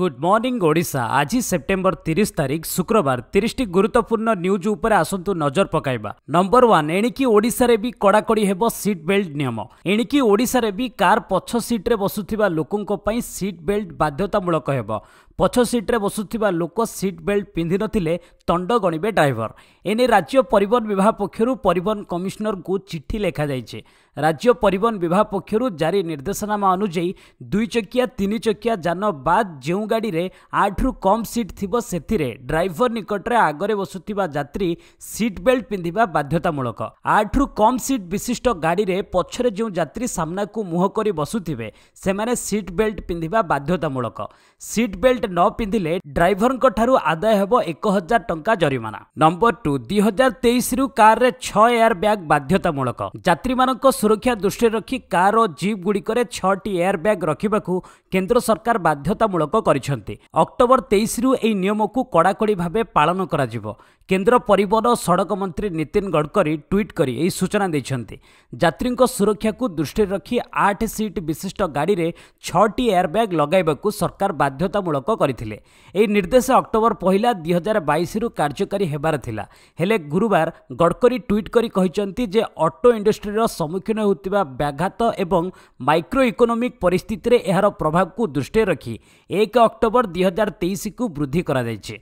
good morning Odisha ଆଜି September ତିରିଶ ତାରିଖ ଶୁକ୍ରବାର ତିରିଶଟି ଗୁରୁତ୍ୱପୂର୍ଣ୍ଣ ନ୍ୟୁଜ୍ ଉପରେ ଆସନ୍ତୁ ନଜର ପକାଇବା ନମ୍ବର ୱାନ୍ ଏଣିକି ଓଡ଼ିଶାରେ ବି କଡ଼ାକଡ଼ି ହେବ ସିଟ୍ ବେଲ୍ଟ ନିୟମ ଏଣିକି ଓଡ଼ିଶାରେ ବି କାର୍ ପଛ ସିଟ୍ରେ ବସୁଥିବା ଲୋକଙ୍କ ପାଇଁ ସିଟ୍ ବେଲ୍ଟ ବାଧ୍ୟତାମୂଳକ ହେବ ପଛ ସିଟ୍ରେ ବସୁଥିବା ଲୋକ ସିଟ୍ ବେଲ୍ଟ ପିନ୍ଧିନଥିଲେ ତଣ୍ଡ ଗଣିବେ ଡ୍ରାଇଭର ଏନେଇ ରାଜ୍ୟ ପରିବହନ ବିଭାଗ ପକ୍ଷରୁ ପରିବହନ କମିଶନରଙ୍କୁ ଚିଠି ଲେଖାଯାଇଛି ରାଜ୍ୟ ପରିବହନ ବିଭାଗ ପକ୍ଷରୁ ଜାରି ନିର୍ଦ୍ଦେଶନାମା ଅନୁଯାୟୀ ଦୁଇଚକିଆ ତିନିଚକିଆ ଯାନ ବାଦ୍ ଯେଉଁ ଗାଡ଼ିରେ ଆଠରୁ କମ୍ ସିଟ୍ ଥିବ ସେଥିରେ ଡ୍ରାଇଭର ନିକଟରେ ଆଗରେ ବସୁଥିବା ଯାତ୍ରୀ ସିଟ୍ ବେଲ୍ଟ ପିନ୍ଧିବା ବାଧ୍ୟତାମୂଳକ ଆଠରୁ କମ୍ ସିଟ୍ ବିଶିଷ୍ଟ ଗାଡ଼ିରେ ପଛରେ ଯେଉଁ ଯାତ୍ରୀ ସାମ୍ନାକୁ ମୁହଁ କରି ବସୁଥିବେ ସେମାନେ ସିଟ୍ ବେଲ୍ଟ ପିନ୍ଧିବା ବାଧ୍ୟତାମୂଳକ ସିଟ୍ ବେଲ୍ଟ ନ ପିନ୍ଧିଲେ ଡ୍ରାଇଭରଙ୍କ ଠାରୁ ଆଦାୟ ହେବ ଏକ ହଜାର ଟଙ୍କା ଜରିମାନା ନମ୍ବର ଟୁ ଦୁଇ ହଜାର ତେଇଶରୁ କାର୍ରେ ଛଅ ଏୟାର ବ୍ୟାଗ୍ ବାଧ୍ୟତାମୂଳକ ଯାତ୍ରୀମାନଙ୍କ ସୁରକ୍ଷା ଦୃଷ୍ଟିରେ ରଖି କାର୍ ଓ ଜିପ୍ ଗୁଡ଼ିକରେ ଛଅଟି ଏୟାର ବ୍ୟାଗ୍ ରଖିବାକୁ କେନ୍ଦ୍ର ସରକାର ବାଧ୍ୟତାମୂଳକ କରିଛନ୍ତି ଅକ୍ଟୋବର ତେଇଶରୁ ଏହି ନିୟମକୁ କଡ଼ାକଡ଼ି ଭାବେ ପାଳନ କରାଯିବ କେନ୍ଦ୍ର ପରିବହନ ଓ ସଡ଼କ ମନ୍ତ୍ରୀ ନୀତିନ ଗଡ଼କରୀ ଟ୍ୱିଟ୍ କରି ଏହି ସୂଚନା ଦେଇଛନ୍ତି ଯାତ୍ରୀଙ୍କ ସୁରକ୍ଷାକୁ ଦୃଷ୍ଟିରେ ରଖି ଆଠ ସିଟ୍ ବିଶିଷ୍ଟ ଗାଡ଼ିରେ ଛଅଟି ଏୟାର ବ୍ୟାଗ୍ ଲଗାଇବାକୁ ସରକାର ବାଧ୍ୟତାମୂଳକ କରିଥିଲେ ଏହି ନିର୍ଦ୍ଦେଶ ଅକ୍ଟୋବର ପହିଲା ଦୁଇ ହଜାର ବାଇଶରୁ କାର୍ଯ୍ୟକାରୀ ହେବାର ଥିଲା ହେଲେ ଗୁରୁବାର ଗଡ଼କରୀ ଟ୍ୱିଟ୍ କରି କହିଛନ୍ତି ଯେ ଅଟୋ ଇଣ୍ଡଷ୍ଟ୍ରିର ସମ୍ମୁଖୀନ ହେଉଥିବା ବ୍ୟାଘାତ ଏବଂ ମାଇକ୍ରୋ ଇକୋନୋମିକ୍ ପରିସ୍ଥିତିରେ ଏହାର ପ୍ରଭାବକୁ ଦୃଷ୍ଟିରେ ରଖି ଏକ ଅକ୍ଟୋବର ଦୁଇ ହଜାର ତେଇଶକୁ ବୃଦ୍ଧି କରାଯାଇଛି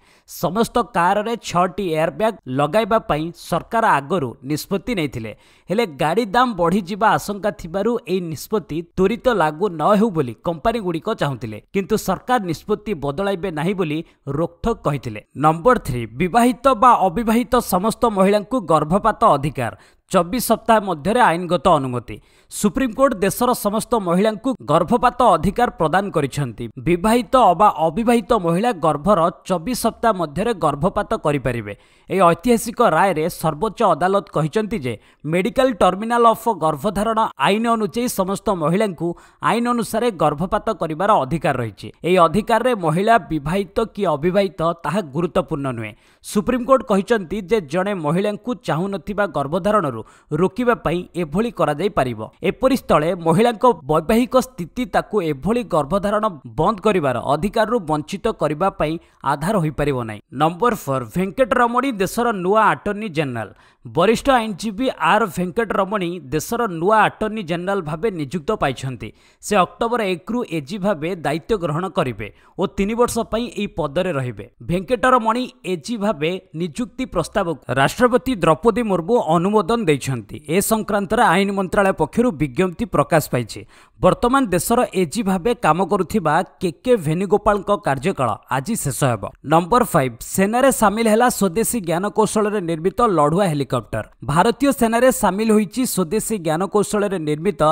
ସମସ୍ତ କାର୍ରେ ଛଅଟି ଏୟାରବ୍ୟାଗ୍ ଲଗାଇବା ପାଇଁ ସରକାର ଆଗରୁ ନିଷ୍ପତ୍ତି ନେଇଥିଲେ ହେଲେ ଗାଡ଼ି ଦାମ୍ ବଢ଼ିଯିବା ଆଶଙ୍କା ଥିବାରୁ ଏହି ନିଷ୍ପତ୍ତି ତ୍ୱରିତ ଲାଗୁ ନ ହେଉ ବୋଲି କମ୍ପାନୀଗୁଡ଼ିକ ଚାହୁଁଥିଲେ କିନ୍ତୁ ସରକାର ନିଷ୍ପତ୍ତି ବଦଳାଇବେ ନାହିଁ ବୋଲି ରୋକ୍ଠୋକ୍ କହିଥିଲେ ନମ୍ବର ଥ୍ରୀ ବିବାହିତ ବା ଅବିବାହିତ ସମସ୍ତ ମହିଳାଙ୍କୁ ଗର୍ଭପାତ ଅଧିକାର ଚବିଶ ସପ୍ତାହ ମଧ୍ୟରେ ଆଇନଗତ ଅନୁମତି ସୁପ୍ରିମକୋର୍ଟ ଦେଶର ସମସ୍ତ ମହିଳାଙ୍କୁ ଗର୍ଭପାତ ଅଧିକାର ପ୍ରଦାନ କରିଛନ୍ତି ବିବାହିତ ଅବା ଅବିବାହିତ ମହିଳା ଗର୍ଭର ଚବିଶ ସପ୍ତାହ ମଧ୍ୟରେ ଗର୍ଭପାତ କରିପାରିବେ ଏହି ଐତିହାସିକ ରାୟରେ ସର୍ବୋଚ୍ଚ ଅଦାଲତ କହିଛନ୍ତି ଯେ ମେଡିକାଲ ଟର୍ମିନାଲ ଅଫ୍ ଗର୍ଭଧାରଣ ଆଇନ ଅନୁଯାୟୀ ସମସ୍ତ ମହିଳାଙ୍କୁ ଆଇନ ଅନୁସାରେ ଗର୍ଭପାତ କରିବାର ଅଧିକାର ରହିଛି ଏହି ଅଧିକାରରେ ମହିଳା ବିବାହିତ କି ଅବିବାହିତ ତାହା ଗୁରୁତ୍ୱପୂର୍ଣ୍ଣ ନୁହେଁ ସୁପ୍ରିମକୋର୍ଟ କହିଛନ୍ତି ଯେ ଜଣେ ମହିଳାଙ୍କୁ ଚାହୁଁନଥିବା ଗର୍ଭଧାରଣ ଆଗ୍ରହରୁ ରୋକିବା ପାଇଁ ଏଭଳି କରାଯାଇପାରିବ ଏପରି ସ୍ଥଳେ ମହିଳାଙ୍କ ବୈବାହିକ ସ୍ଥିତି ତାକୁ ଏଭଳି ଗର୍ଭଧାରଣ ବନ୍ଦ କରିବାର ଅଧିକାରରୁ ବଞ୍ଚିତ କରିବା ପାଇଁ ଆଧାର ହୋଇପାରିବ ନାହିଁ ନମ୍ବର ଫୋର୍ ଭେଙ୍କଟରମଣି ଦେଶର ନୂଆ ଆଟର୍ଣ୍ଣି ଜେନେରାଲ ବରିଷ୍ଠ ଆଇନଜୀବୀ ଆର୍ ଭେଙ୍କଟରମଣୀ ଦେଶର ନୂଆ ଆଟର୍ଣ୍ଣି ଜେନେରାଲ ଭାବେ ନିଯୁକ୍ତ ପାଇଛନ୍ତି ସେ ଅକ୍ଟୋବର ଏକରୁ ଏଜି ଭାବେ ଦାୟିତ୍ୱ ଗ୍ରହଣ କରିବେ ଓ ତିନି ବର୍ଷ ପାଇଁ ଏହି ପଦରେ ରହିବେ ଭେଙ୍କଟରମଣୀ ଏଜି ଭାବେ ନିଯୁକ୍ତି ପ୍ରସ୍ତାବକୁ ରାଷ୍ଟ୍ରପତି ଦ୍ରୌପଦୀ ମୁର୍ମୁ ଅନୁମୋଦନ ଦେଇଛନ୍ତି ଏ ସଂକ୍ରାନ୍ତରେ ଆଇନ ମନ୍ତ୍ରାଳୟ ପକ୍ଷରୁ ବିଜ୍ଞପ୍ତି ପ୍ରକାଶ ପାଇଛି ବର୍ତ୍ତମାନ ଦେଶର ଏଜି ଭାବେ କାମ କରୁଥିବା କେ କେ ଭେନୁଗୋପାଳଙ୍କ କାର୍ଯ୍ୟକାଳ ଆଜି ଶେଷ ହେବ ନମ୍ବର ଫାଇଭ୍ ସେନାରେ ସାମିଲ ହେଲା ସ୍ୱଦେଶୀ ଜ୍ଞାନକୌଶଳରେ ନିର୍ମିତ ଲଢ଼ୁଆ ହେଲିକପ୍ଟର হেলিকপ্টর ভারতীয় সেনার সামিল হয়েছে স্বদেশী জ্ঞানকৌশলের নির্মিত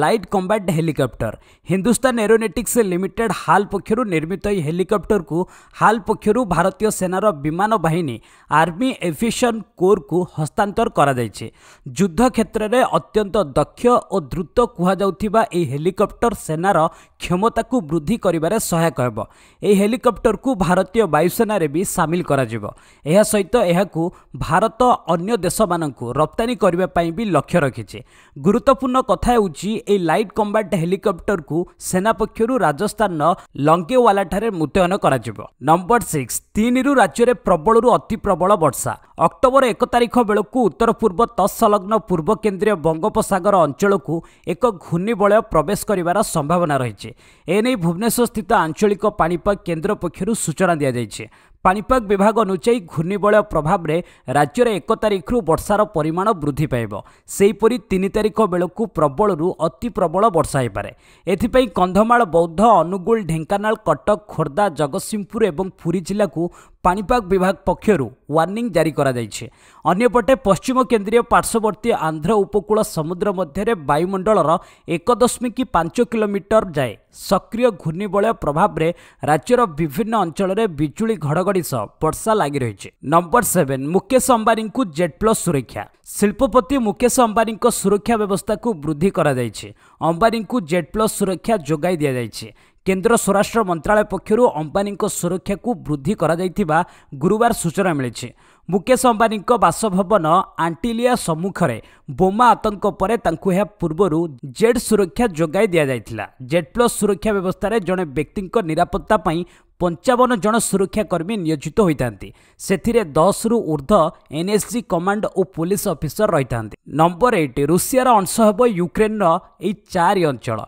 light combat helicopter Hindustan aeronautics limited HAL পক্ষ নির্মিত এই হেলিকপ্টরকু হাল পক্ষ ভারতীয় সেনার বিমান বাহিনী আর্মি এফিসিয়েন্ট কোরকু হস্তান্তর করা যাইছে যুদ্ধ ক্ষেত্রে অত্যন্ত দক্ষ ও দ্রুত কুহযাউথিবা এই হেলিকপ্টর সেনার ক্ষমতাকু বৃদ্ধি করিবারে সহায়ক হব এই হেলিকপ্টরকু ভারতীয় বায়ুসেনারে বি সামিল করা যাব ଏହା ସହିତ ଏହାକୁ ଭାରତ ଅନ୍ୟ ଦେଶ ଦେଶମାନଙ୍କୁ ରପ୍ତାନୀ କରିବା ପାଇଁ ବି ଲକ୍ଷ୍ୟ ରଖିଛି ଗୁରୁତ୍ୱପୂର୍ଣ୍ଣ କଥା ହେଉଛି ଏହି ଲାଇଟ୍ କମ୍ବାଟ ହେଲିକପ୍ଟରକୁ ସେନା ପକ୍ଷରୁ ରାଜସ୍ଥାନର ଲଙ୍କେୱାଲାଠାରେ ମୁତୟନ କରାଯିବ ନମ୍ବର ସିକ୍ସ ତିନିରୁ ରାଜ୍ୟରେ ପ୍ରବଳରୁ ଅତି ପ୍ରବଳ ବର୍ଷା ଅକ୍ଟୋବର ଏକ ତାରିଖ ବେଳକୁ ଉତ୍ତର ପୂର୍ବ ତତ୍ସଲଗ୍ନ ପୂର୍ବ କେନ୍ଦ୍ରୀୟ ବଙ୍ଗୋପସାଗର ଅଞ୍ଚଳକୁ ଏକ ଘୂର୍ଣ୍ଣିବଳୟ ପ୍ରବେଶ କରିବାର ସମ୍ଭାବନା ରହିଛି ଏନେଇ ଭୁବନେଶ୍ୱରସ୍ଥିତ ଆଞ୍ଚଳିକ ପାଣିପାଗ କେନ୍ଦ୍ର ପକ୍ଷରୁ ସୂଚନା ଦିଆଯାଇଛି ପାଣିପାଗ ବିଭାଗ ଅନୁଯାୟୀ ଘୂର୍ଣ୍ଣିବଳୟ ପ୍ରଭାବରେ ରାଜ୍ୟରେ ଏକ ତାରିଖରୁ ବର୍ଷାର ପରିମାଣ ବୃଦ୍ଧି ପାଇବ ସେହିପରି ତିନି ତାରିଖ ବେଳକୁ ପ୍ରବଳରୁ ଅତି ପ୍ରବଳ ବର୍ଷା ହୋଇପାରେ ଏଥିପାଇଁ କନ୍ଧମାଳ ବୌଦ୍ଧ ଅନୁଗୁଳ ଢେଙ୍କାନାଳ କଟକ ଖୋର୍ଦ୍ଧା ଜଗତସିଂହପୁର ଏବଂ ପୁରୀ ଜିଲ୍ଲାକୁ ପାଣିପାଗ ବିଭାଗ ପକ୍ଷରୁ ୱାର୍ଣ୍ଣିଂ ଜାରି କରାଯାଇଛି ଅନ୍ୟପଟେ ପଶ୍ଚିମ କେନ୍ଦ୍ରୀୟ ପାର୍ଶ୍ୱବର୍ତ୍ତୀ ଆନ୍ଧ୍ର ଉପକୂଳ ସମୁଦ୍ର ମଧ୍ୟରେ ବାୟୁମଣ୍ଡଳର ଏକ ଦଶମିକ ପାଞ୍ଚ କିଲୋମିଟର ଯାଏ ସକ୍ରିୟ ଘୂର୍ଣ୍ଣିବଳୟ ପ୍ରଭାବରେ ରାଜ୍ୟର ବିଭିନ୍ନ ଅଞ୍ଚଳରେ ବିଜୁଳି ଘଡ଼ଘଡ଼ି ସହ ବର୍ଷା ଲାଗି ରହିଛି ନମ୍ବର ସେଭେନ୍ ମୁକେଶ ଅମ୍ବାନୀଙ୍କୁ ଜେଡ୍ ପ୍ଲସ୍ ସୁରକ୍ଷା ଶିଳ୍ପପତି ମୁକେଶ ଅମ୍ବାନୀଙ୍କ ସୁରକ୍ଷା ବ୍ୟବସ୍ଥାକୁ ବୃଦ୍ଧି କରାଯାଇଛି ଅମ୍ବାନୀଙ୍କୁ ଜେଡ୍ ପ୍ଲସ୍ ସୁରକ୍ଷା ଯୋଗାଇ ଦିଆଯାଇଛି କେନ୍ଦ୍ର ସ୍ୱରାଷ୍ଟ୍ର ମନ୍ତ୍ରଣାଳୟ ପକ୍ଷରୁ ଅମ୍ବାନୀଙ୍କ ସୁରକ୍ଷାକୁ ବୃଦ୍ଧି କରାଯାଇଥିବା ଗୁରୁବାର ସୂଚନା ମିଳିଛି ମୁକେଶ ଅମ୍ବାନୀଙ୍କ ବାସଭବନ ଆଣ୍ଟିଲିଆ ସମ୍ମୁଖରେ ବୋମା ଆତଙ୍କ ପରେ ତାଙ୍କୁ ଏହା ପୂର୍ବରୁ ଜେଡ୍ ସୁରକ୍ଷା ଯୋଗାଇ ଦିଆଯାଇଥିଲା ଜେଡ୍ ପ୍ଲସ୍ ସୁରକ୍ଷା ବ୍ୟବସ୍ଥାରେ ଜଣେ ବ୍ୟକ୍ତିଙ୍କ ନିରାପତ୍ତା ପାଇଁ ପଞ୍ଚାବନ ଜଣ ସୁରକ୍ଷାକର୍ମୀ ନିୟୋଜିତ ହୋଇଥାନ୍ତି ସେଥିରେ ଦଶରୁ ଉର୍ଦ୍ଧ୍ୱ ଏନ୍ଏସ୍ଜି କମାଣ୍ଡ ଓ ପୁଲିସ ଅଫିସର ରହିଥାନ୍ତି ନମ୍ବର ଏଇଟ୍ ରୁଷିଆର ଅଂଶ ହେବ ୟୁକ୍ରେନ୍ର ଏହି ଚାରି ଅଞ୍ଚଳ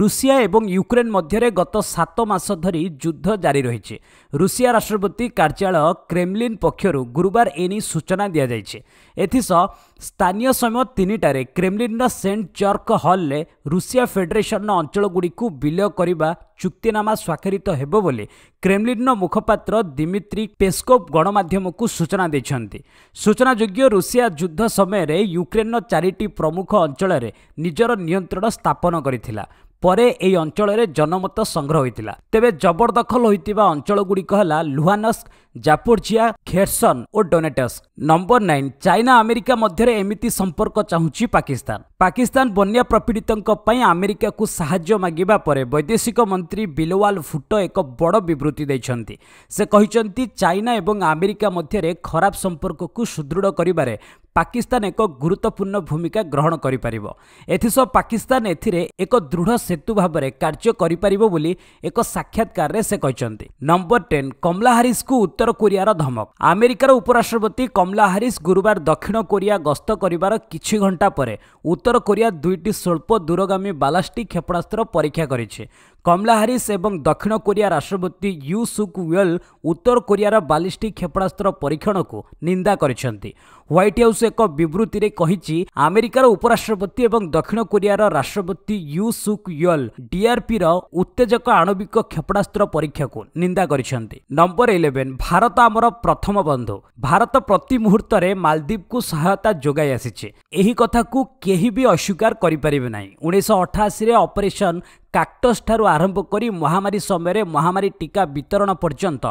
ରୁଷିଆ ଏବଂ ୟୁକ୍ରେନ୍ ମଧ୍ୟରେ ଗତ ସାତ ମାସ ଧରି ଯୁଦ୍ଧ ଜାରି ରହିଛି ରୁଷିଆ ରାଷ୍ଟ୍ରପତି କାର୍ଯ୍ୟାଳୟ କ୍ରେମ୍ଲିନ୍ ପକ୍ଷରୁ ଗୁରୁବାର ଏନେଇ ସୂଚନା ଦିଆଯାଇଛି ଏଥିସହ ସ୍ଥାନୀୟ ସମୟ ତିନିଟାରେ କ୍ରେମ୍ଲିନ୍ର ସେଣ୍ଟ ଜର୍କ ହଲ୍ରେ ରୁଷିଆ ଫେଡେରେସନ୍ର ଅଞ୍ଚଳଗୁଡ଼ିକୁ ବିଲୟ କରିବା ଚୁକ୍ତିନାମା ସ୍ୱାକ୍ଷରିତ ହେବ ବୋଲି କ୍ରେମଲିନ୍ର ମୁଖପାତ୍ର ଦିମିତ୍ରି ପେସ୍କୋପ୍ ଗଣମାଧ୍ୟମକୁ ସୂଚନା ଦେଇଛନ୍ତି ସୂଚନାଯୋଗ୍ୟ ରୁଷିଆ ଯୁଦ୍ଧ ସମୟରେ ୟୁକ୍ରେନ୍ର ଚାରିଟି ପ୍ରମୁଖ ଅଞ୍ଚଳରେ ନିଜର ନିୟନ୍ତ୍ରଣ ସ୍ଥାପନ କରିଥିଲା ପରେ ଏହି ଅଞ୍ଚଳରେ ଜନମତ ସଂଗ୍ରହ ହୋଇଥିଲା ତେବେ ଜବରଦଖଲ ହୋଇଥିବା ଅଞ୍ଚଳଗୁଡ଼ିକ ହେଲା ଲୁହାନସ୍କ ଜାପୋର୍ଜିଆ ଖେର୍ସନ୍ ଓ Donetsk number nine China America ମଧ୍ୟରେ ଏମିତି ସମ୍ପର୍କ ଚାହୁଁଛି ପାକିସ୍ତାନ ପାକିସ୍ତାନ ବନ୍ୟା ପ୍ରପୀଡ଼ିତଙ୍କ ପାଇଁ ଆମେରିକାକୁ ସାହାଯ୍ୟ ମାଗିବା ପରେ ବୈଦେଶିକ ମନ୍ତ୍ରୀ ବିଲୱାଲ ଫୁଟ ଏକ ବଡ଼ ବିବୃତ୍ତି ଦେଇଛନ୍ତି ସେ କହିଛନ୍ତି ଚାଇନା ଏବଂ ଆମେରିକା ମଧ୍ୟରେ ଖରାପ ସମ୍ପର୍କକୁ ସୁଦୃଢ଼ କରିବାରେ ପାକିସ୍ତାନ ଏକ ଗୁରୁତ୍ୱପୂର୍ଣ୍ଣ ଭୂମିକା ଗ୍ରହଣ କରିପାରିବ ଏଥିସହ ପାକିସ୍ତାନ ଏଥିରେ ଏକ ଦୃଢ଼ ସେତୁ ଭାବରେ କାର୍ଯ୍ୟ କରିପାରିବ ବୋଲି ଏକ ସାକ୍ଷାତକାରରେ ସେ କହିଛନ୍ତି ନମ୍ବର ଟେନ୍ କମଲା ହାରିସ୍କୁ ଉତ୍ତର କୋରିଆର ଧମକ ଆମେରିକାର ଉପରାଷ୍ଟ୍ରପତି କମଲା ହାରିସ୍ ଗୁରୁବାର ଦକ୍ଷିଣ କୋରିଆ ଗସ୍ତ କରିବାର କିଛି ଘଣ୍ଟା ପରେ ଉତ୍ତର କୋରିଆ ଦୁଇଟି ସ୍ୱଳ୍ପ ଦୂରଗାମୀ ବାଲାଷ୍ଟିକ୍ କ୍ଷେପଣାସ୍ତ୍ର ପରୀକ୍ଷା କରିଛି କମଲା ହାରିସ୍ ଏବଂ ଦକ୍ଷିଣ କୋରିଆ ରାଷ୍ଟ୍ରପତି ୟୁ ସୁକ୍ ୱେଲ୍ ଉତ୍ତର କୋରିଆର ବାଲିଷ୍ଟିକ୍ କ୍ଷେପଣାସ୍ତ୍ର ପରୀକ୍ଷଣକୁ ନିନ୍ଦା କରିଛନ୍ତି ହ୍ୱାଇଟ୍ ହାଉସ୍ ଏକ ବିବୃତ୍ତିରେ କହିଛି ଆମେରିକାର ଉପରାଷ୍ଟ୍ରପତି ଏବଂ ଦକ୍ଷିଣ କୋରିଆର ରାଷ୍ଟ୍ରପତି ୟୁ ସୁକ୍ ୱେଲ୍ ଡିଆର୍ପିର ଉତ୍ତେଜକ ଆଣବିକ କ୍ଷେପଣାସ୍ତ୍ର ପରୀକ୍ଷାକୁ ନିନ୍ଦା କରିଛନ୍ତି ନମ୍ବର ଇଲେଭେନ୍ ଭାରତ ଆମର ପ୍ରଥମ ବନ୍ଧୁ ଭାରତ ପ୍ରତି ମୁହୂର୍ତ୍ତରେ ମାଲଦୀପକୁ ସହାୟତା ଯୋଗାଇ ଆସିଛି ଏହି କଥାକୁ କେହି ବି ଅସ୍ୱୀକାର କରିପାରିବେ ନାହିଁ ଉଣେଇଶହ ଅଠାଅଶୀରେ ଅପରେସନ୍ କାକ୍ଟସ୍ ଠାରୁ ଆରମ୍ଭ କରି ମହାମାରୀ ସମୟରେ ମହାମାରୀ ଟିକା ବିତରଣ ପର୍ଯ୍ୟନ୍ତ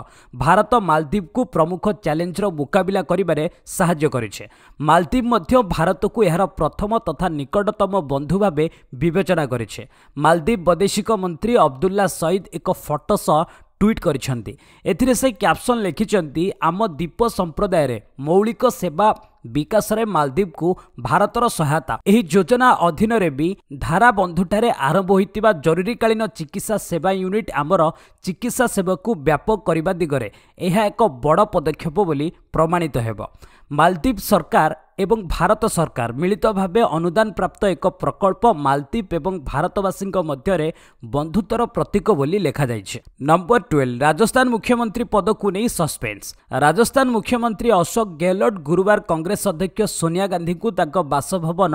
ଭାରତ ମାଳଦ୍ୱୀପକୁ ପ୍ରମୁଖ ଚ୍ୟାଲେଞ୍ଜର ମୁକାବିଲା କରିବାରେ ସାହାଯ୍ୟ କରିଛି ମାଳଦ୍ୱୀପ ମଧ୍ୟ ଭାରତକୁ ଏହାର ପ୍ରଥମ ତଥା ନିକଟତମ ବନ୍ଧୁ ଭାବେ ବିବେଚନା କରିଛି ମାଳଦ୍ୱୀପ ବୈଦେଶିକ ମନ୍ତ୍ରୀ ଅବଦୁଲ୍ଲା ସଇଦ୍ ଏକ ଫଟୋ ସହ ଟ୍ୱିଟ୍ କରିଛନ୍ତି ଏଥିରେ ସେ କ୍ୟାପସନ୍ ଲେଖିଛନ୍ତି ଆମ ଦ୍ୱୀପ ସମ୍ପ୍ରଦାୟରେ ମୌଳିକ ସେବା ବିକାଶରେ ମାଲଦୀପକୁ ଭାରତର ସହାୟତା ଏହି ଯୋଜନା ଅଧୀନରେ ବି ଧାରାବନ୍ଧୁଠାରେ ଆରମ୍ଭ ହୋଇଥିବା ଜରୁରୀକାଳୀନ ଚିକିତ୍ସା ସେବା ୟୁନିଟ୍ ଆମର ଚିକିତ୍ସା ସେବାକୁ ବ୍ୟାପକ କରିବା ଦିଗରେ ଏହା ଏକ ବଡ଼ ପଦକ୍ଷେପ ବୋଲି ପ୍ରମାଣିତ ହେବ ମାଲଦ୍ୱୀପ ସରକାର ଏବଂ ଭାରତ ସରକାର ମିଳିତ ଭାବେ ଅନୁଦାନ ପ୍ରାପ୍ତ ଏକ ପ୍ରକଳ୍ପ ମାଲଦ୍ୱୀପ ଏବଂ ଭାରତବାସୀଙ୍କ ମଧ୍ୟରେ ବନ୍ଧୁତ୍ୱର ପ୍ରତୀକ ବୋଲି ଲେଖାଯାଇଛି ନମ୍ବର ଟୁଏଲ୍ଭ ରାଜସ୍ଥାନ ମୁଖ୍ୟମନ୍ତ୍ରୀ ପଦକୁ ନେଇ ସସ୍ପେନ୍ସ ରାଜସ୍ଥାନ ମୁଖ୍ୟମନ୍ତ୍ରୀ ଅଶୋକ ଗେହଲଟ ଗୁରୁବାର କଂଗ୍ରେସ ଅଧ୍ୟକ୍ଷ ସୋନିଆ ଗାନ୍ଧୀଙ୍କୁ ତାଙ୍କ ବାସଭବନ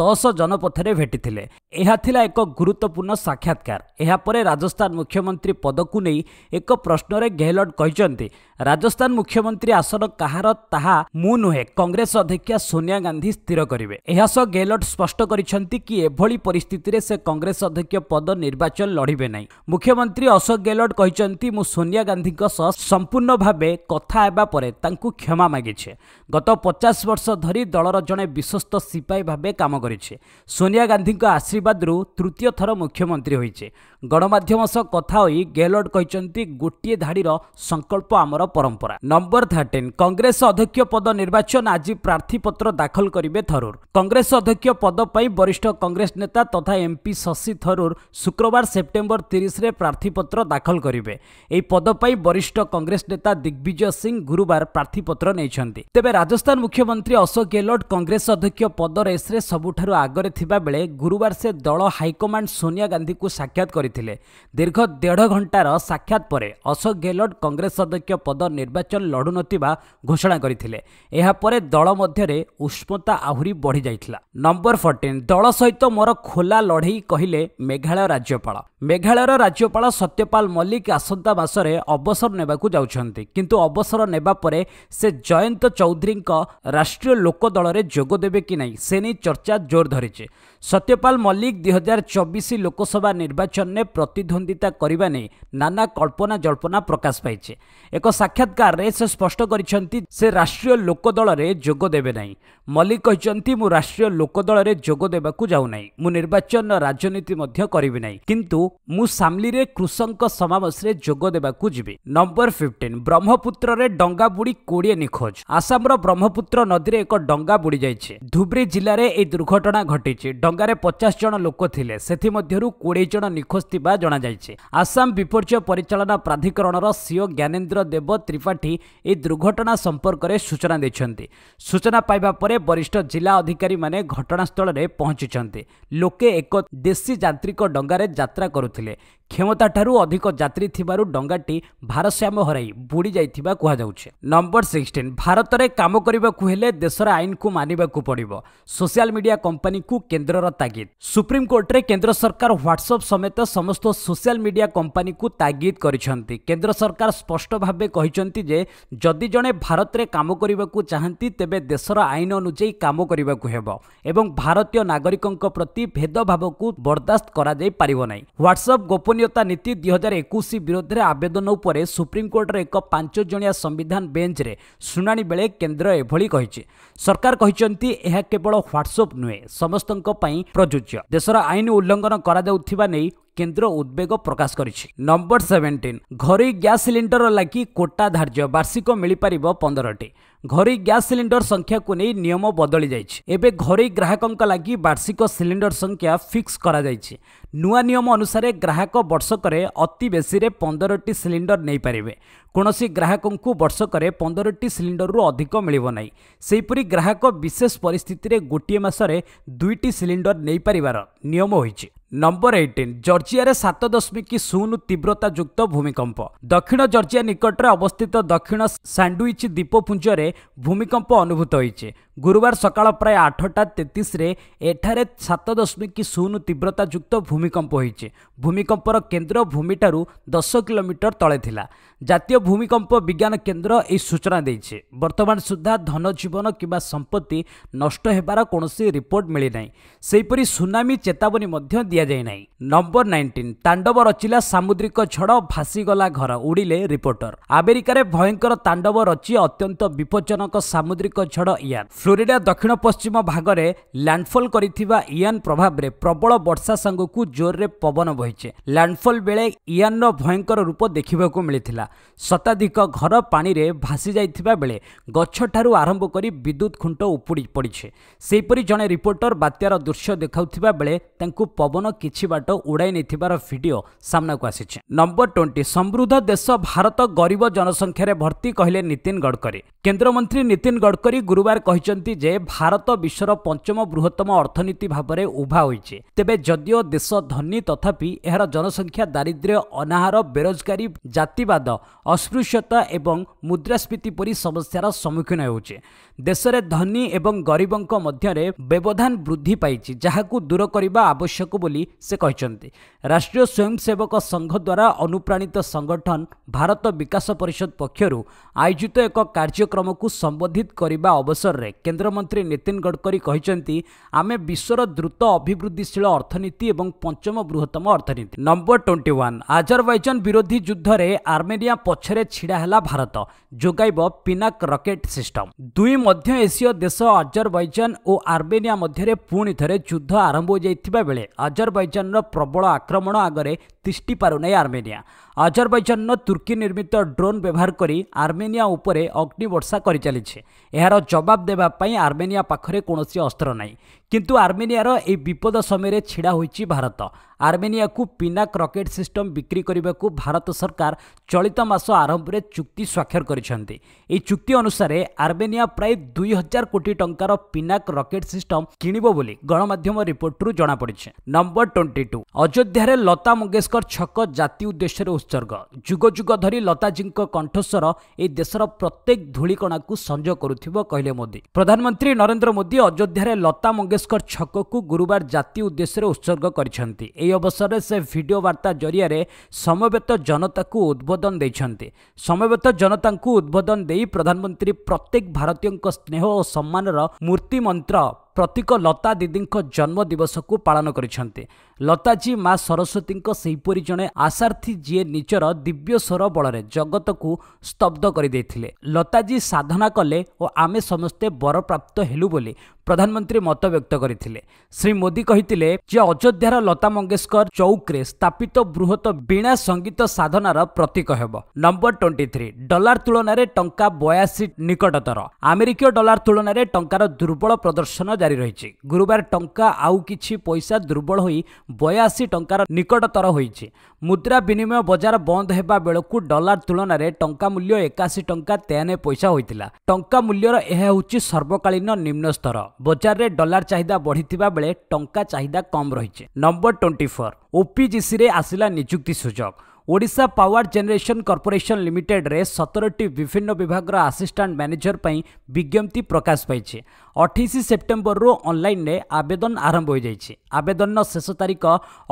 ଦଶ ଜନପଥରେ ଭେଟିଥିଲେ ଏହା ଥିଲା ଏକ ଗୁରୁତ୍ୱପୂର୍ଣ୍ଣ ସାକ୍ଷାତକାର ଏହାପରେ ରାଜସ୍ଥାନ ମୁଖ୍ୟମନ୍ତ୍ରୀ ପଦକୁ ନେଇ ଏକ ପ୍ରଶ୍ନରେ ଗେହଲଟ କହିଛନ୍ତି ରାଜସ୍ଥାନ ମୁଖ୍ୟମନ୍ତ୍ରୀ ଆସନ କାହାର ତାହା ମୁଁ ମୁଁ ନୁହେଁ କଂଗ୍ରେସ ଅଧ୍ୟକ୍ଷା ସୋନିଆ ଗାନ୍ଧି ସ୍ଥିର କରିବେ ଏହା ସହ ଗେହଲଟ ସ୍ପଷ୍ଟ କରିଛନ୍ତି କି ଏଭଳି ପରିସ୍ଥିତିରେ ସେ କଂଗ୍ରେସ ଅଧ୍ୟକ୍ଷ ପଦ ନିର୍ବାଚନ ଲଢ଼ିବେ ନାହିଁ ମୁଖ୍ୟମନ୍ତ୍ରୀ ଅଶୋକ ଗେହଲଟ କହିଛନ୍ତି ମୁଁ ସୋନିଆ ଗାନ୍ଧିଙ୍କ ସହ ସମ୍ପୂର୍ଣ୍ଣ ଭାବେ କଥା ହେବା ପରେ ତାଙ୍କୁ କ୍ଷମା ମାଗିଛେ ଗତ ପଚାଶ ବର୍ଷ ଧରି ଦଳର ଜଣେ ବିଶ୍ୱସ୍ତ ସିପାହୀ ଭାବେ କାମ କରିଛେ ସୋନିଆ ଗାନ୍ଧିଙ୍କ ଆଶୀର୍ବାଦରୁ ତୃତୀୟ ଥର ମୁଖ୍ୟମନ୍ତ୍ରୀ ହୋଇଛେ ଗଣମାଧ୍ୟମ ସହ କଥା ହୋଇ ଗେହଲଟ କହିଛନ୍ତି ଗୋଟିଏ ଧାଡ଼ିର ସଂକଳ୍ପ ଆମର ପରମ୍ପରା ନମ୍ବର ଥାର୍ଟିନ୍ କଂଗ୍ରେସ ଅଧ୍ୟକ୍ଷ ପଦ ନିର୍ବାଚନ ଆଜି ପ୍ରାର୍ଥୀପତ୍ର ଦାଖଲ କରିବେ ଥରୁର୍ କଂଗ୍ରେସ ଅଧ୍ୟକ୍ଷ ପଦ ପାଇଁ ବରିଷ୍ଠ କଂଗ୍ରେସ ନେତା ତଥା ଏମ୍ପି ଶଶୀ ଥରୁର୍ ଶୁକ୍ରବାର ସେପ୍ଟେମ୍ବର ତିରିଶରେ ପ୍ରାର୍ଥୀପତ୍ର ଦାଖଲ କରିବେ ଏହି ପଦ ପାଇଁ ବରିଷ୍ଠ କଂଗ୍ରେସ ନେତା ଦିଗ୍ବିଜୟ ସିଂ ଗୁରୁବାର ପ୍ରାର୍ଥୀପତ୍ର ନେଇଛନ୍ତି ତେବେ ରାଜସ୍ଥାନ ମୁଖ୍ୟମନ୍ତ୍ରୀ ଅଶୋକ ଗେହଲଟ କଂଗ୍ରେସ ଅଧ୍ୟକ୍ଷ ପଦ ରେସ୍ରେ ସବୁଠାରୁ ଆଗରେ ଥିବାବେଳେ ଗୁରୁବାର ସେ ଦଳ ହାଇକମାଣ୍ଡ ସୋନିଆ ଗାନ୍ଧୀଙ୍କୁ ସାକ୍ଷାତ କରିଥିଲେ ଦୀର୍ଘ ଦେଢ଼ ଘଣ୍ଟାର ସାକ୍ଷାତ ପରେ ଅଶୋକ ଗେହଲଟ କଂଗ୍ରେସ ଅଧ୍ୟକ୍ଷ ପଦ ନିର୍ବାଚନ ଲଢ଼ୁନଥିବା ଘୋଷଣା କରିଥିଲେ ଏହାପରେ ଦଳ ମଧ୍ୟରେ ଉଷ୍ମତା ଆହୁରି ବଢ଼ିଯାଇଥିଲା ନମ୍ବର ଫୋର୍ଟିନ୍ ଦଳ ସହିତ ମୋର ଖୋଲା ଲଢ଼େଇ କହିଲେ ମେଘାଳୟ ରାଜ୍ୟପାଳ ମେଘାଳୟର ରାଜ୍ୟପାଳ ସତ୍ୟପାଲ ମଲ୍ଲିକ ଆସନ୍ତା ମାସରେ ଅବସର ନେବାକୁ ଯାଉଛନ୍ତି କିନ୍ତୁ ଅବସର ନେବା ପରେ ସେ ଜୟନ୍ତ ଚୌଧୁରୀଙ୍କ ରାଷ୍ଟ୍ରୀୟ ଲୋକ ଦଳରେ ଯୋଗ ଦେବେ କି ନାହିଁ ସେ ନେଇ ଚର୍ଚ୍ଚା ଜୋର ଧରିଛି ସତ୍ୟପାଲ ମଲ୍ଲିକ ଦୁଇହଜାର ଚବିଶ ଲୋକସଭା ନିର୍ବାଚନରେ ପ୍ରତିଦ୍ୱନ୍ଦ୍ୱିତା କରିବା ନେଇ ନାନା କଳ୍ପନା ଜଳ୍ପନା ପ୍ରକାଶ ପାଇଛି ଏକ ସାକ୍ଷାତକାରରେ ସେ ସ୍ପଷ୍ଟ କରିଛନ୍ତି ସେ ରାଷ୍ଟ୍ରୀୟ ଲୋକ ଲୋକଦଳରେ ଯୋଗ ଦେବେ ନାହିଁ ମଲ୍ଲିକ କହିଛନ୍ତି ମୁଁ ରାଷ୍ଟ୍ରୀୟ ଲୋକଦଳରେ ଯୋଗ ଦେବାକୁ ଯାଉନାହିଁ ମୁଁ ନିର୍ବାଚନ ରାଜନୀତି ମଧ୍ୟ କରିବି ନାହିଁ କିନ୍ତୁ ମୁଁ ସାମ୍ଲିରେ କୃଷକଙ୍କ ସମାବେଶରେ ଯୋଗ ଦେବାକୁ ଯିବି ନମ୍ବର ଫିଫ୍ଟିନ୍ ବ୍ରହ୍ମପୁତ୍ରରେ ଡଙ୍ଗା ବୁଡ଼ି କୋଡ଼ିଏ ନିଖୋଜ ଆସାମର ବ୍ରହ୍ମପୁତ୍ର ନଦୀରେ ଏକ ଡଙ୍ଗା ବୁଡ଼ି ଯାଇଛି ଧୁବ୍ରି ଜିଲ୍ଲାରେ ଏହି ଦୁର୍ଘଟଣା ଘଟିଛି ଡଙ୍ଗାରେ ପଚାଶ ଜଣ ଲୋକ ଥିଲେ ସେଥିମଧ୍ୟରୁ କୋଡ଼ିଏ ଜଣ ନିଖୋଜ ଥିବା ଜଣାଯାଇଛି ଆସାମ ବିପର୍ଯ୍ୟୟ ପରିଚାଳନା ପ୍ରାଧିକରଣର ସିଓ ଜ୍ଞାନେନ୍ଦ୍ର ଦେବ ତ୍ରିପାଠୀ ଏହି ଦୁର୍ଘଟଣା ସମ୍ପର୍କରେ ସୂଚନା ଦେଇଛନ୍ତି ସୂଚନା ପାଇବା ପରେ ବରିଷ୍ଠ ଜିଲ୍ଲା ଅଧିକାରୀମାନେ ଘଟଣାସ୍ଥଳରେ ପହଞ୍ଚିଛନ୍ତି ଲୋକେ ଏକ ଦେଶୀ ଯାନ୍ତ୍ରିକ ଡଙ୍ଗାରେ ଯାତ୍ରା କରୁଥିଲେ କ୍ଷମତାଠାରୁ ଅଧିକ ଯାତ୍ରୀ ଥିବାରୁ ଡଙ୍ଗାଟି ଭାରସାମ୍ୟ ହରାଇ ବୁଡ଼ି ଯାଇଥିବା କୁହାଯାଉଛି ନମ୍ବର ସିକ୍ସଟିନ୍ ଭାରତରେ କାମ କରିବାକୁ ହେଲେ ଦେଶର ଆଇନକୁ ମାନିବାକୁ ପଡ଼ିବ ସୋସିଆଲ ମିଡ଼ିଆ କମ୍ପାନୀକୁ କେନ୍ଦ୍ରର ତାଗିଦ ସୁପ୍ରିମକୋର୍ଟରେ କେନ୍ଦ୍ର ସରକାର ହ୍ୱାଟ୍ସଅପ୍ ସମେତ ସମସ୍ତ ସୋସିଆଲ ମିଡ଼ିଆ କମ୍ପାନୀକୁ ତାଗିଦ କରିଛନ୍ତି କେନ୍ଦ୍ର ସରକାର ସ୍ପଷ୍ଟ ଭାବେ କହିଛନ୍ତି ଯେ ଯଦି ଜଣେ ଭାରତରେ କାମ କରିବାକୁ ଚାହାନ୍ତି ତେବେ ଦେଶର ଆଇନ ଅନୁଯାୟୀ କାମ କରିବାକୁ ହେବ ଏବଂ ଭାରତୀୟ ନାଗରିକଙ୍କ ପ୍ରତି ଭେଦଭାବକୁ ବରଦାସ୍ତ କରାଯାଇପାରିବ ନାହିଁ ହ୍ୱାଟ୍ସଅପ୍ ଗୋପନୀୟ ଗୋପନୀୟତା ନୀତି ଦୁଇ ହଜାର ଏକୋଇଶ ବିରୋଧରେ ଆବେଦନ ଉପରେ ସୁପ୍ରିମକୋର୍ଟର ଏକ ପାଞ୍ଚ ଜଣିଆ ସମ୍ବିଧାନ ବେଞ୍ଚରେ ଶୁଣାଣି ବେଳେ କେନ୍ଦ୍ର ଏଭଳି କହିଛି ସରକାର କହିଛନ୍ତି ଏହା କେବଳ ହ୍ୱାଟ୍ସଆପ୍ ନୁହେଁ ସମସ୍ତଙ୍କ ପାଇଁ ପ୍ରଯୁଜ୍ୟ ଦେଶର ଆଇନ ଉଲ୍ଲଙ୍ଘନ କରାଯାଉଥିବା ନେଇ କେନ୍ଦ୍ର ଉଦ୍ବେଗ ପ୍ରକାଶ କରିଛି ନମ୍ବର ସେଭେଣ୍ଟିନ୍ ଘରୋଇ ଗ୍ୟାସ୍ ସିଲିଣ୍ଡର ଲାଗି କୋଟା ଧାର୍ଯ୍ୟ ବାର୍ଷିକ ମିଳିପାରିବ ପନ୍ଦରଟି ଘରୋଇ ଗ୍ୟାସ୍ ସିଲିଣ୍ଡର ସଂଖ୍ୟାକୁ ନେଇ ନିୟମ ବଦଳି ଯାଇଛି ଏବେ ଘରୋଇ ଗ୍ରାହକଙ୍କ ଲାଗି ବାର୍ଷିକ ସିଲିଣ୍ଡର ସଂଖ୍ୟା ଫିକ୍ସ କରାଯାଇଛି ନୂଆ ନିୟମ ଅନୁସାରେ ଗ୍ରାହକ ବର୍ଷକରେ ଅତି ବେଶୀରେ ପନ୍ଦରଟି ସିଲିଣ୍ଡର ନେଇପାରିବେ କୌଣସି ଗ୍ରାହକଙ୍କୁ ବର୍ଷକରେ ପନ୍ଦରଟି ସିଲିଣ୍ଡରରୁ ଅଧିକ ମିଳିବ ନାହିଁ ସେହିପରି ଗ୍ରାହକ ବିଶେଷ ପରିସ୍ଥିତିରେ ଗୋଟିଏ ମାସରେ ଦୁଇଟି ସିଲିଣ୍ଡର ନେଇପାରିବାର ନିୟମ ହୋଇଛି ନମ୍ବର ଏଇଟିନ୍ ଜର୍ଜିଆରେ ସାତ ଦଶମିକ ଶୂନ ତୀବ୍ରତା ଯୁକ୍ତ ଭୂମିକମ୍ପ ଦକ୍ଷିଣ ଜର୍ଜିଆ ନିକଟରେ ଅବସ୍ଥିତ ଦକ୍ଷିଣ ସାଣ୍ଡୁଇଚ୍ ଦ୍ୱୀପପୁଞ୍ଜରେ ଭୂମିକମ୍ପ ଅନୁଭୂତ ହୋଇଛି ଗୁରୁବାର ସକାଳ ପ୍ରାୟ ଆଠଟା ତେତିଶରେ ଏଠାରେ ସାତ ଦଶମିକ ଶୂନ ତୀବ୍ରତାଯୁକ୍ତ ଭୂମିକମ୍ପ ହୋଇଛି ଭୂମିକମ୍ପର କେନ୍ଦ୍ର ଭୂମିଠାରୁ ଦଶ କିଲୋମିଟର ତଳେ ଥିଲା ଜାତୀୟ ଭୂମିକମ୍ପ ବିଜ୍ଞାନ କେନ୍ଦ୍ର ଏହି ସୂଚନା ଦେଇଛି ବର୍ତ୍ତମାନ ସୁଦ୍ଧା ଧନଜୀବନ କିମ୍ବା ସମ୍ପତ୍ତି ନଷ୍ଟ ହେବାର କୌଣସି ରିପୋର୍ଟ ମିଳିନାହିଁ ସେହିପରି ସୁନାମି ଚେତାବନୀ ମଧ୍ୟ ଦିଆଯାଇ ନାହିଁ ନମ୍ବର ନାଇଣ୍ଟିନ୍ ତାଣ୍ଡବ ରଚିଲା ସାମୁଦ୍ରିକ ଝଡ଼ ଭାସିଗଲା ଘର ଉଡ଼ିଲେ ରିପୋର୍ଟର ଆମେରିକାରେ ଭୟଙ୍କର ତାଣ୍ଡବ ରଚି ଅତ୍ୟନ୍ତ ବିପଜ୍ଜନକ ସାମୁଦ୍ରିକ ଝଡ଼ ଇୟାର ଫ୍ଲୋରିଡ଼ା ଦକ୍ଷିଣ ପଶ୍ଚିମ ଭାଗରେ ଲ୍ୟାଣ୍ଡଫଲ୍ କରିଥିବା ଇଆନ୍ ପ୍ରଭାବରେ ପ୍ରବଳ ବର୍ଷା ସାଙ୍ଗକୁ ଜୋର୍ରେ ପବନ ବହିଛି ଲ୍ୟାଣ୍ଡଫଲ୍ ବେଳେ ଇଆନ୍ର ଭୟଙ୍କର ରୂପ ଦେଖିବାକୁ ମିଳିଥିଲା ଶତାଧିକ ଘର ପାଣିରେ ଭାସିଯାଇଥିବା ବେଳେ ଗଛଠାରୁ ଆରମ୍ଭ କରି ବିଦ୍ୟୁତ୍ ଖୁଣ୍ଟ ଉପୁଡ଼ି ପଡ଼ିଛି ସେହିପରି ଜଣେ ରିପୋର୍ଟର ବାତ୍ୟାର ଦୃଶ୍ୟ ଦେଖାଉଥିବା ବେଳେ ତାଙ୍କୁ ପବନ କିଛି ବାଟ ଉଡ଼ାଇ ନେଇଥିବାର ଭିଡ଼ିଓ ସାମ୍ନାକୁ ଆସିଛି ନମ୍ବର ଟ୍ୱେଣ୍ଟି ସମୃଦ୍ଧ ଦେଶ ଭାରତ ଗରିବ ଜନସଂଖ୍ୟାରେ ଭର୍ତ୍ତି କହିଲେ ନୀତିନ ଗଡ଼କରୀ କେନ୍ଦ୍ରମନ୍ତ୍ରୀ ନୀତିନ ଗଡ଼କରୀ ଗୁରୁବାର କହିଛନ୍ତି କହିଛନ୍ତି ଯେ ଭାରତ ବିଶ୍ୱର ପଞ୍ଚମ ବୃହତ୍ତମ ଅର୍ଥନୀତି ଭାବରେ ଉଭା ହୋଇଛି ତେବେ ଯଦିଓ ଦେଶ ଧନୀ ତଥାପି ଏହାର ଜନସଂଖ୍ୟା ଦାରିଦ୍ର୍ୟ ଅନାହାର ବେରୋଜଗାରୀ ଜାତିବାଦ ଅସ୍ପୃଶ୍ୟତା ଏବଂ ମୁଦ୍ରାସ୍ଫୀତି ପରି ସମସ୍ୟାର ସମ୍ମୁଖୀନ ହେଉଛି ଦେଶରେ ଧନୀ ଏବଂ ଗରିବଙ୍କ ମଧ୍ୟରେ ବ୍ୟବଧାନ ବୃଦ୍ଧି ପାଇଛି ଯାହାକୁ ଦୂର କରିବା ଆବଶ୍ୟକ ବୋଲି ସେ କହିଛନ୍ତି ରାଷ୍ଟ୍ରୀୟ ସ୍ୱୟଂସେବକ ସଂଘ ଦ୍ୱାରା ଅନୁପ୍ରାଣିତ ସଂଗଠନ ଭାରତ ବିକାଶ ପରିଷଦ ପକ୍ଷରୁ ଆୟୋଜିତ ଏକ କାର୍ଯ୍ୟକ୍ରମକୁ ସମ୍ବୋଧିତ କରିବା ଅବସରରେ କେନ୍ଦ୍ରମନ୍ତ୍ରୀ ନୀତିନ ଗଡ଼କରୀ କହିଛନ୍ତି ଆମେ ବିଶ୍ୱର ଦ୍ରୁତ ଅଭିବୃଦ୍ଧିଶୀଳ ଅର୍ଥନୀତି ଏବଂ ପଞ୍ଚମ ବୃହତ୍ତମ ଅର୍ଥନୀତି ନମ୍ବର ଟ୍ୱେଣ୍ଟି ୱାନ୍ ଆଜରବାଇଜନ ବିରୋଧୀ ଯୁଦ୍ଧରେ ଆର୍ମେନିଆ ପଛରେ ଛିଡ଼ା ହେଲା ଭାରତ ଯୋଗାଇବ ପିନାକ୍ ରକେଟ୍ ସିଷ୍ଟମ୍ ଦୁଇ ମଧ୍ୟ ଏସୀୟ ଦେଶ ଆଜରବାଇଜନ ଓ ଆର୍ମେନିଆ ମଧ୍ୟରେ ପୁଣି ଥରେ ଯୁଦ୍ଧ ଆରମ୍ଭ ହୋଇଯାଇଥିବା ବେଳେ ଆଜରବାଇଜନର ପ୍ରବଳ ଆକ୍ରମଣ ଆଗରେ ତିଷ୍ଠି ପାରୁନାହିଁ ଆର୍ମେନିଆ ଆଜରବୈଜାନର ତୁର୍କୀ ନିର୍ମିତ ଡ୍ରୋନ୍ ବ୍ୟବହାର କରି ଆର୍ମେନିଆ ଉପରେ ଅଗ୍ନିବର୍ଷା କରିଚାଲିଛି ଏହାର ଜବାବ ଦେବା ପାଇଁ ଆର୍ମେନିଆ ପାଖରେ କୌଣସି ଅସ୍ତ୍ର ନାହିଁ କିନ୍ତୁ ଆର୍ମେନିଆର ଏହି ବିପଦ ସମୟରେ ଛିଡ଼ା ହୋଇଛି ଭାରତ ଆର୍ମେନିଆକୁ ପିନାକ୍ ରକେଟ୍ ସିଷ୍ଟମ୍ ବିକ୍ରି କରିବାକୁ ଭାରତ ସରକାର ଚଳିତ ମାସ ଆରମ୍ଭରେ ଚୁକ୍ତି ସ୍ୱାକ୍ଷର କରିଛନ୍ତି ଏହି ଚୁକ୍ତି ଅନୁସାରେ ଆର୍ମେନିଆ ପ୍ରାୟ ଦୁଇ ହଜାର କୋଟି ଟଙ୍କାର ପିନାକ୍ ରକେଟ୍ ସିଷ୍ଟମ୍ କିଣିବ ବୋଲି ଗଣମାଧ୍ୟମ ରିପୋର୍ଟରୁ ଜଣାପଡ଼ିଛି ନମ୍ବର ଟ୍ୱେଣ୍ଟି ଟୁ ଅଯୋଧ୍ୟାରେ ଲତା ମଙ୍ଗେସ୍କର ଛକ ଜାତି ଉଦ୍ଦେଶ୍ୟରେ ଉତ୍ସର୍ଗ ଯୁଗ ଯୁଗ ଧରି ଲତାଜୀଙ୍କ କଣ୍ଠସ୍ୱର ଏହି ଦେଶର ପ୍ରତ୍ୟେକ ଧୂଳିକଣାକୁ ସଂଯୋଗ କରୁଥିବ କହିଲେ ମୋଦି ପ୍ରଧାନମନ୍ତ୍ରୀ ନରେନ୍ଦ୍ର ମୋଦି ଅଯୋଧ୍ୟାରେ ଲତା ମଙ୍ଗେସ୍କର ଅମ୍ବେଦକର ଛକକୁ ଗୁରୁବାର ଜାତି ଉଦ୍ଦେଶ୍ୟରେ ଉତ୍ସର୍ଗ କରିଛନ୍ତି ଏହି ଅବସରରେ ସେ ଭିଡ଼ିଓ ବାର୍ତ୍ତା ଜରିଆରେ ସମବେତ ଜନତାକୁ ଉଦ୍ବୋଧନ ଦେଇଛନ୍ତି ସମବେତ ଜନତାଙ୍କୁ ଉଦ୍ବୋଧନ ଦେଇ ପ୍ରଧାନମନ୍ତ୍ରୀ ପ୍ରତ୍ୟେକ ଭାରତୀୟଙ୍କ ସ୍ନେହ ଓ ସମ୍ମାନର ମୂର୍ତ୍ତିମନ୍ତ୍ର ପ୍ରତୀକ ଲତା ଦିଦିଙ୍କ ଜନ୍ମଦିବସକୁ ପାଳନ କରିଛନ୍ତି ଲତାଜୀ ମା ସରସ୍ୱତୀଙ୍କ ସେହିପରି ଜଣେ ଆଶାର୍ଥୀ ଯିଏ ନିଜର ଦିବ୍ୟ ସ୍ୱର ବଳରେ ଜଗତକୁ ସ୍ତବ୍ଧ କରିଦେଇଥିଲେ ଲତାଜୀ ସାଧନା କଲେ ଓ ଆମେ ସମସ୍ତେ ବରପ୍ରାପ୍ତ ହେଲୁ ବୋଲି ପ୍ରଧାନମନ୍ତ୍ରୀ ମତବ୍ୟକ୍ତ କରିଥିଲେ ଶ୍ରୀ ମୋଦି କହିଥିଲେ ଯେ ଅଯୋଧ୍ୟାର ଲତା ମଙ୍ଗେସ୍କର ଚୌକରେ ସ୍ଥାପିତ ବୃହତ ବୀଣା ସଙ୍ଗୀତ ସାଧନାର ପ୍ରତୀକ ହେବ ନମ୍ବର ଟ୍ୱେଣ୍ଟି ଥ୍ରୀ ଡଲାର ତୁଳନାରେ ଟଙ୍କା ବୟାଅଶୀ ନିକଟତର ଆମେରିକୀୟ ଡଲାର ତୁଳନାରେ ଟଙ୍କାର ଦୁର୍ବଳ ପ୍ରଦର୍ଶନ ଜାରି ରହିଛି ଗୁରୁବାର ଟଙ୍କା ଆଉ କିଛି ପଇସା ଦୁର୍ବଳ ହୋଇ ବୟାଅଶୀ ଟଙ୍କାର ନିକଟତର ହୋଇଛି ମୁଦ୍ରା ବିନିମୟ ବଜାର ବନ୍ଦ ହେବା ବେଳକୁ ଡଲାର ତୁଳନାରେ ଟଙ୍କା ମୂଲ୍ୟ ଏକାଅଶୀ ଟଙ୍କା ତେୟାନବେ ପଇସା ହୋଇଥିଲା ଟଙ୍କା ମୂଲ୍ୟର ଏହା ହେଉଛି ସର୍ବକାଳୀନ ନିମ୍ନ ସ୍ତର ବଜାରରେ ଡଲାର ଚାହିଦା ବଢ଼ିଥିବା ବେଳେ ଟଙ୍କା ଚାହିଦା କମ୍ ରହିଛି ନମ୍ବର ଟ୍ୱେଣ୍ଟି ଫୋର୍ ଓପିଜିସିରେ ଆସିଲା ନିଯୁକ୍ତି ସୁଯୋଗ Odisha power generation corporation limited रे 17ଟି বিভিন্ন বিভাগৰ অ্যাসিস্টেণ্ট মেনেজাৰ পই বিজ্ঞাপনটি প্রকাশ পাইছে 28 ছেপ্টেম্বৰ ৰ অনলাইন ৰ আবেদন আৰম্ভ হৈ جايছে আবেদনৰ শেষ তাৰিখ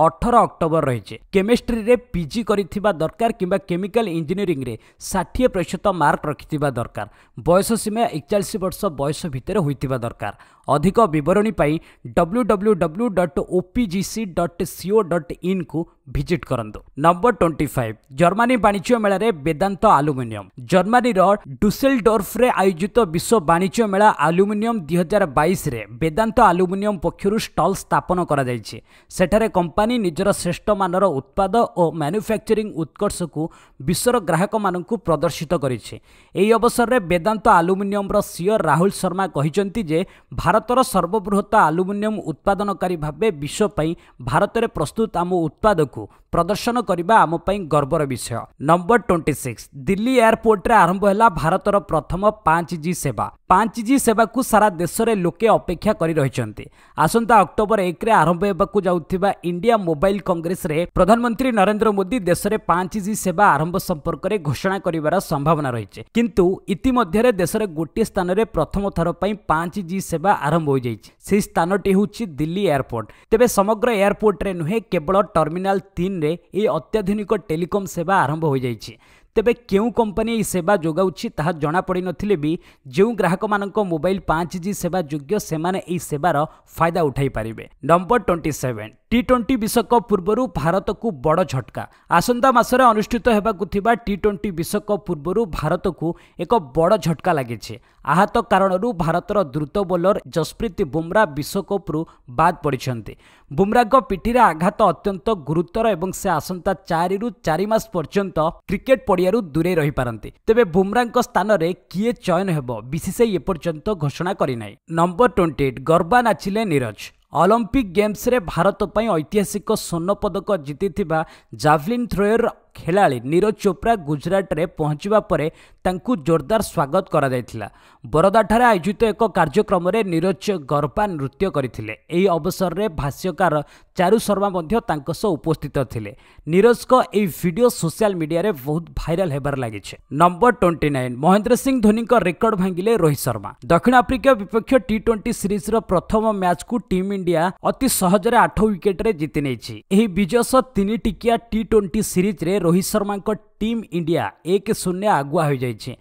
18 অক্টোবৰ ৰেছে কেমেষ্ট্ৰি ৰে পিজি কৰি থিবা দৰকাৰ কিবা কেমিকাল ইঞ্জিনিয়ারিং ৰে 60% মার্ক ৰাখি থিবা দৰকাৰ বয়স সীমা 41 বছৰ বয়সৰ ভিতৰত হ' UITিবা দৰকাৰ অধিক বিৱৰণী পাই www.opgc.co.in ক ଭିଜିଟ୍ କରନ୍ତୁ ନମ୍ବର ଟ୍ୱେଣ୍ଟି ଫାଇଭ ଜର୍ମାନୀ ବାଣିଜ୍ୟ ମେଳାରେ ବେଦାନ୍ତ ଆଲୁମିନିୟମ ଜର୍ମାନୀର ଡୁସେଲଡର୍ଫରେ ଆୟୋଜିତ ବିଶ୍ୱ ବାଣିଜ୍ୟ ମେଳା ଆଲୁମିନିୟମ ଦୁଇହଜାର ବାଇଶରେ ବେଦାନ୍ତ ଆଲୁମିନିୟମ ପକ୍ଷରୁ ଷ୍ଟଲ୍ ସ୍ଥାପନ କରାଯାଇଛି ସେଠାରେ କମ୍ପାନୀ ନିଜର ଶ୍ରେଷ୍ଠ ମାନର ଉତ୍ପାଦ ଓ ମ୍ୟାନୁଫ୍ୟାକ୍ଚରିଂ ଉତ୍କର୍ଷକୁ ବିଶ୍ୱର ଗ୍ରାହକମାନଙ୍କୁ ପ୍ରଦର୍ଶିତ କରିଛି ଏହି ଅବସରରେ ବେଦାନ୍ତ ଆଲୁମିନିୟମର ସିଓ ରାହୁଲ ଶର୍ମା କହିଛନ୍ତି ଯେ ଭାରତର ସର୍ବବୃହତ ଆଲୁମିନିୟମ ଉତ୍ପାଦନକାରୀ ଭାବେ ବିଶ୍ୱ ପାଇଁ ଭାରତରେ ପ୍ରସ୍ତୁତ ଆମ ଉତ୍ପାଦକୁ को ପ୍ରଦର୍ଶନ କରିବା ଆମ ପାଇଁ ଗର୍ବର ବିଷୟ ନମ୍ବର ଟ୍ୱେଣ୍ଟି ସିକ୍ସ ଦିଲ୍ଲୀ ଏୟାରପୋର୍ଟରେ ଆରମ୍ଭ ହେଲା ଭାରତର ପ୍ରଥମ ପାଞ୍ଚ ଜି ସେବା ପାଞ୍ଚ ଜି ସେବାକୁ ସାରା ଦେଶରେ ଲୋକେ ଅପେକ୍ଷା କରି ରହିଛନ୍ତି ଆସନ୍ତା ଅକ୍ଟୋବର ଏକରେ ଆରମ୍ଭ ହେବାକୁ ଯାଉଥିବା ଇଣ୍ଡିଆ ମୋବାଇଲ କଂଗ୍ରେସରେ ପ୍ରଧାନମନ୍ତ୍ରୀ ନରେନ୍ଦ୍ର ମୋଦି ଦେଶରେ ପାଞ୍ଚ ଜି ସେବା ଆରମ୍ଭ ସମ୍ପର୍କରେ ଘୋଷଣା କରିବାର ସମ୍ଭାବନା ରହିଛି କିନ୍ତୁ ଇତିମଧ୍ୟରେ ଦେଶରେ ଗୋଟିଏ ସ୍ଥାନରେ ପ୍ରଥମ ଥର ପାଇଁ ପାଞ୍ଚ ଜି ସେବା ଆରମ୍ଭ ହୋଇଯାଇଛି ସେହି ସ୍ଥାନଟି ହେଉଛି ଦିଲ୍ଲୀ ଏୟାରପୋର୍ଟ ତେବେ ସମଗ୍ର ଏୟାରପୋର୍ଟରେ ନୁହେଁ କେବଳ ଟର୍ମିନାଲ ତିନି ଚୀନ୍ରେ ଏହି ଅତ୍ୟାଧୁନିକ ଟେଲିକମ୍ ସେବା ଆରମ୍ଭ ହୋଇଯାଇଛି ତେବେ କେଉଁ କମ୍ପାନୀ ଏହି ସେବା ଯୋଗାଉଛି ତାହା ଜଣାପଡ଼ିନଥିଲେ ବି ଯେଉଁ ଗ୍ରାହକମାନଙ୍କ ମୋବାଇଲ ପାଞ୍ଚ ଜି ସେବା ଯୋଗ୍ୟ ସେମାନେ ଏହି ସେବାର ଫାଇଦା ଉଠାଇ ପାରିବେ number twenty seven T twenty ବିଶ୍ୱକପ୍ ପୂର୍ବରୁ ଭାରତକୁ ବଡ଼ ଝଟକା ଆସନ୍ତା ମାସରେ ଅନୁଷ୍ଠିତ ହେବାକୁ ଥିବା ଟି ଟ୍ୱେଣ୍ଟି ବିଶ୍ୱକପ୍ ପୂର୍ବରୁ ଭାରତକୁ ଏକ ବଡ଼ ଝଟକା ଲାଗିଛି ଆହତ କାରଣରୁ ଭାରତର ଦ୍ରୁତ ବୋଲର ଜସପ୍ରୀତ ବୁମ୍ରା ବିଶ୍ୱକପ୍ରୁ ବାଦ୍ ପଡ଼ିଛନ୍ତି ବୁମ୍ରାଙ୍କ ପିଠିରେ ଆଘାତ ଅତ୍ୟନ୍ତ ଗୁରୁତର ଏବଂ ସେ ଆସନ୍ତା ଚାରିରୁ ଚାରି ମାସ ପର୍ଯ୍ୟନ୍ତ କ୍ରିକେଟ୍ ପଡ଼ିଆରୁ ଦୂରେଇ ରହିପାରନ୍ତି ତେବେ ବୁମ୍ରାଙ୍କ ସ୍ଥାନରେ କିଏ ଚୟନ ହେବ ବିସିସିଆଇ ଏପର୍ଯ୍ୟନ୍ତ ଘୋଷଣା କରିନାହିଁ ନମ୍ବର ଟ୍ୱେଣ୍ଟିଟ୍ ଗର୍ବା ନାଚିଲେ ନିରଜ ଅଲମ୍ପିକ୍ ଗେମ୍ସରେ ଭାରତ ପାଇଁ ଐତିହାସିକ ସ୍ୱର୍ଣ୍ଣପଦକ ଜିତିଥିବା ଜାଭ୍ଲିନ୍ ଥ୍ରୋୟର ଖେଳାଳି ନିରଜ ଚୋପ୍ରା ଗୁଜରାଟରେ ପହଞ୍ଚିବା ପରେ ତାଙ୍କୁ ଜୋରଦାର ସ୍ୱାଗତ କରାଯାଇଥିଲା ବରୋଦାଠାରେ ଆୟୋଜିତ ଏକ କାର୍ଯ୍ୟକ୍ରମରେ ନିରଜ ଗର୍ବା ନୃତ୍ୟ କରିଥିଲେ ଏହି ଅବସରରେ ଭାଷ୍ୟକାର ଚାରୁ ଶର୍ମା ମଧ୍ୟ ତାଙ୍କ ସହ ଉପସ୍ଥିତ ଥିଲେ ନିରଜଙ୍କ ଏହି ଭିଡ଼ିଓ ସୋସିଆଲ ମିଡ଼ିଆରେ ବହୁତ ଭାଇରାଲ ହେବାର ଲାଗିଛି number twenty nine Mahendra Singh ଧୋନିଙ୍କ ରେକର୍ଡ ଭାଙ୍ଗିଲେ ରୋହିତ ଶର୍ମା ଦକ୍ଷିଣ ଆଫ୍ରିକୀୟ ବିପକ୍ଷ ଟି ଟ୍ୱେଣ୍ଟି ସିରିଜ୍ର ପ୍ରଥମ ମ୍ୟାଚ୍କୁ ଟିମ୍ ଇଣ୍ଡିଆ ଅତି ସହଜରେ ଆଠ ୱିକେଟ୍ରେ ଜିତି ନେଇଛି ଏହି ବିଜୟ ସହ ତିନିଟିକିଆ ଟି ଟ୍ୱେଣ୍ଟି ସିରିଜ୍ରେ ରୋହିତ ଶର୍ମାଙ୍କ ଟିମ୍ ଇଣ୍ଡିଆ ଏକ ଶୂନ୍ୟ ଆଗୁଆ ହୋଇଯାଇଛି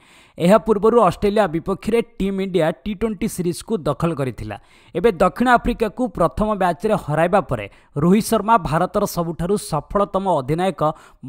ଏହା ପୂର୍ବରୁ ଅଷ୍ଟ୍ରେଲିଆ ବିପକ୍ଷରେ ଟିମ୍ ଇଣ୍ଡିଆ ଟି ଟ୍ୱେଣ୍ଟି ସିରିଜ୍କୁ ଦଖଲ କରିଥିଲା ଏବେ ଦକ୍ଷିଣ ଆଫ୍ରିକାକୁ ପ୍ରଥମ ବ୍ୟାଚ୍ରେ ହରାଇବା ପରେ ରୋହିତ ଶର୍ମା ଭାରତର ସବୁଠାରୁ ସଫଳତମ ଅଧିନାୟକ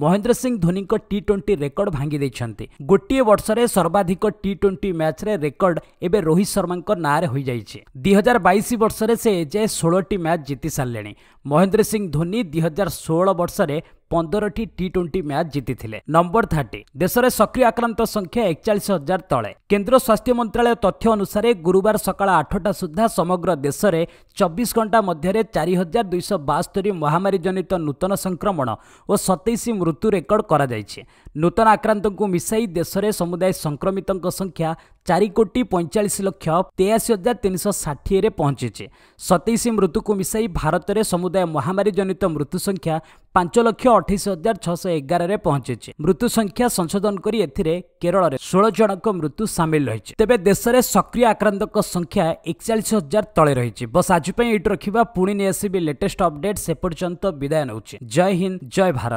ମହେନ୍ଦ୍ର ସିଂ ଧୋନିଙ୍କ ଟି ଟ୍ୱେଣ୍ଟି ରେକର୍ଡ ଭାଙ୍ଗି ଦେଇଛନ୍ତି ଗୋଟିଏ ବର୍ଷରେ ସର୍ବାଧିକ ଟି ଟ୍ୱେଣ୍ଟି ମ୍ୟାଚ୍ରେ ରେକର୍ଡ ଏବେ ରୋହିତ ଶର୍ମାଙ୍କ ନାଁରେ ହୋଇଯାଇଛି ଦୁଇ ହଜାର ବାଇଶ ବର୍ଷରେ ସେ ଏଯାଏ ଷୋହଳଟି ମ୍ୟାଚ୍ ଜିତିସାରିଲେଣି ମହେନ୍ଦ୍ର ସିଂ ଧୋନି ଦୁଇ ହଜାର ଷୋହଳ ବର୍ଷରେ ପନ୍ଦରଟି ଟି ଟ୍ୱେଣ୍ଟି ମ୍ୟାଚ୍ ଜିତିଥିଲେ ନମ୍ବର ଥାର୍ଟି ଦେଶରେ ସକ୍ରିୟ ଆକ୍ରାନ୍ତ ସଂଖ୍ୟା ଏକଚାଳିଶ ହଜାର ତଳେ କେନ୍ଦ୍ର ସ୍ୱାସ୍ଥ୍ୟ ମନ୍ତ୍ରଣାଳୟ ତଥ୍ୟ ଅନୁସାରେ ଗୁରୁବାର ସକାଳ ଆଠଟା ସୁଦ୍ଧା ସମଗ୍ର ଦେଶରେ ଚବିଶ ଘଣ୍ଟା ମଧ୍ୟରେ ଚାରି ହଜାର ଦୁଇଶହ ବାସ୍ତରି ମହାମାରୀ ଜନିତ ନୂତନ ସଂକ୍ରମଣ ଓ ସତେଇଶ ମୃତ୍ୟୁ ରେକର୍ଡ କରାଯାଇଛି ନୂତନ ଆକ୍ରାନ୍ତଙ୍କୁ ମିଶାଇ ଦେଶରେ ସମୁଦାୟ ସଂକ୍ରମିତଙ୍କ ସଂଖ୍ୟା ଚାରି କୋଟି ପଇଁଚାଳିଶ ଲକ୍ଷ ତେୟାଅଶୀ ହଜାର ତିନିଶହ ଷାଠିଏରେ ପହଞ୍ଚିଛି ସତେଇଶ ମୃତ୍ୟୁକୁ ମିଶାଇ ଭାରତରେ ସମୁଦାୟ ମହାମାରୀ ଜନିତ ମୃତ୍ୟୁ ସଂଖ୍ୟା ପାଞ୍ଚ ଲକ୍ଷ ଅଠେଇଶ ହଜାର ଛଅଶହ ଏଗାରରେ ପହଞ୍ଚିଛି ମୃତ୍ୟୁ ସଂଖ୍ୟା ସଂଶୋଧନ କରି ଏଥିରେ କେରଳରେ ଷୋହଳ ଜଣଙ୍କ ମୃତ୍ୟୁ ସାମିଲ ରହିଛି ତେବେ ଦେଶରେ ସକ୍ରିୟ ଆକ୍ରାନ୍ତଙ୍କ ସଂଖ୍ୟା ଏକଚାଳିଶ ହଜାର ତଳେ ରହିଛି ବସ୍ ଆଜି ପାଇଁ ଏଇଠୁ ରଖିବା ପୁଣି ନେଇ ଆସିବି ଲେଟେଷ୍ଟ ଅପଡେଟ୍ ସେ ପର୍ଯ୍ୟନ୍ତ ବିଦାୟ ନେଉଛି ଜୟ ହିନ୍ଦ ଜୟ ଭାରତ